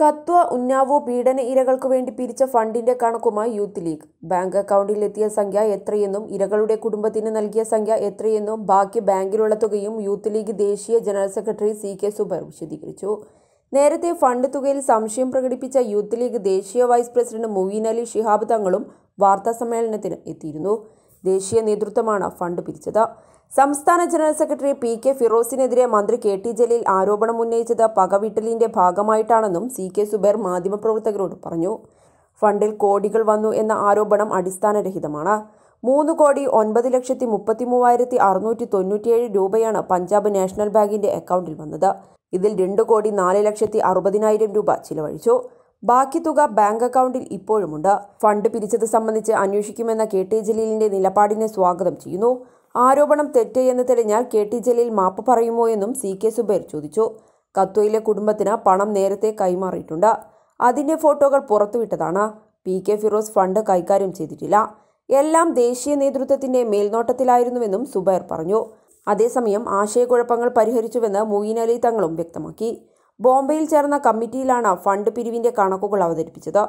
കത്വ ഉന്നാവോ പീഡന ഇരകൾക്കു വേണ്ടി പിരിച്ച ഫണ്ടിന്റെ കണക്കുമായി യൂത്ത് ലീഗ് ബാങ്ക് അക്കൗണ്ടിൽ എത്തിയ സംഖ്യ എത്രയെന്നും ഇരകളുടെ കുടുംബത്തിന് നൽകിയ സംഖ്യ എത്രയെന്നും ബാക്കി ബാങ്കിലുള്ള തുകയും യൂത്ത് ലീഗ് ദേശീയ general secretary C K Subair വിശദീകരിച്ചു നേരത്തെ ഫണ്ട് തുകയിൽ സംശയം പ്രകടിപ്പിച്ച യൂത്ത് ലീഗ് ദേശീയ വൈസ് പ്രസിഡന്റ് മൊയ്യീൻ അലി ഷിഹാബ് തങ്ങളും വാർത്താസമ്മേളനത്തിന് എത്തിയിരുന്നു ദേശീയ നേതൃത്വമാണ് ഫണ്ട് പിരിച്ചത് സംസ്ഥാന ജനറൽ സെക്രട്ടറി പി കെ ഫിറോസിനെതിരെ മന്ത്രി കെ ടി ജലീൽ ആരോപണം ഉന്നയിച്ചത് പകവിട്ടലിന്റെ ഭാഗമായിട്ടാണെന്നും സി കെ സുബേർ മാധ്യമപ്രവർത്തകരോട് പറഞ്ഞു ഫണ്ടിൽ കോടികൾ വന്നു എന്ന ആരോപണം അടിസ്ഥാനരഹിതമാണ് മൂന്ന് കോടി ഒൻപത് ലക്ഷത്തി മുപ്പത്തി മൂവായിരത്തി അറുന്നൂറ്റി തൊണ്ണൂറ്റിയേഴ് രൂപയാണ് പഞ്ചാബ് നാഷണൽ ബാങ്കിന്റെ അക്കൗണ്ടിൽ വന്നത് ഇതിൽ രണ്ട് കോടി നാല് ലക്ഷത്തി അറുപതിനായിരം രൂപ ചിലവഴിച്ചു ബാക്കി തുക ബാങ്ക് അക്കൗണ്ടിൽ ഇപ്പോഴുമുണ്ട് ഫണ്ട് പിരിച്ചത് സംബന്ധിച്ച് അന്വേഷിക്കുമെന്ന കെ ടി ജലീലിന്റെ നിലപാടിനെ സ്വാഗതം ചെയ്യുന്നു ആരോപണം തെറ്റ് എന്ന് തെളിഞ്ഞാൽ കെ ടി ജലീൽ മാപ്പ് പറയുമോ എന്നും സി കെ സുബൈർ ചോദിച്ചു കത്വയിലെ കുടുംബത്തിന് പണം നേരത്തെ കൈമാറിയിട്ടുണ്ട് അതിന്റെ ഫോട്ടോകൾ പുറത്തുവിട്ടതാണ് പി കെ ഫിറോസ് ഫണ്ട് കൈകാര്യം ചെയ്തിട്ടില്ല എല്ലാം ദേശീയ നേതൃത്വത്തിന്റെ മേൽനോട്ടത്തിലായിരുന്നുവെന്നും സുബൈർ പറഞ്ഞു അതേസമയം ആശയക്കുഴപ്പങ്ങൾ പരിഹരിച്ചുവെന്ന് മൊയ്ൻ അലി തങ്ങളും വ്യക്തമാക്കി ബോംബെയിൽ ചേർന്ന കമ്മിറ്റിയിലാണ് ഫണ്ട് പിരിവിന്റെ കണക്കുകൾ അവതരിപ്പിച്ചത്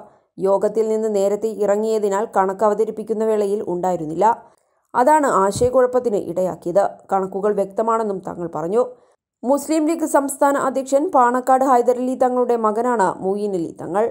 യോഗത്തിൽ നിന്ന് നേരത്തെ ഇറങ്ങിയതിനാൽ കണക്ക് അവതരിപ്പിക്കുന്ന വേളയിൽ ഉണ്ടായിരുന്നില്ല അതാണ് ആശയക്കുഴപ്പത്തിന് ഇടയാക്കിയത് കണക്കുകൾ വ്യക്തമാണെന്നും തങ്ങൾ പറഞ്ഞു മുസ്ലിം ലീഗ് സംസ്ഥാന അധ്യക്ഷൻ പാണക്കാട് ഹൈദരലി തങ്ങളുടെ മകനാണ് മൊയ്യൻ അലി തങ്ങൾ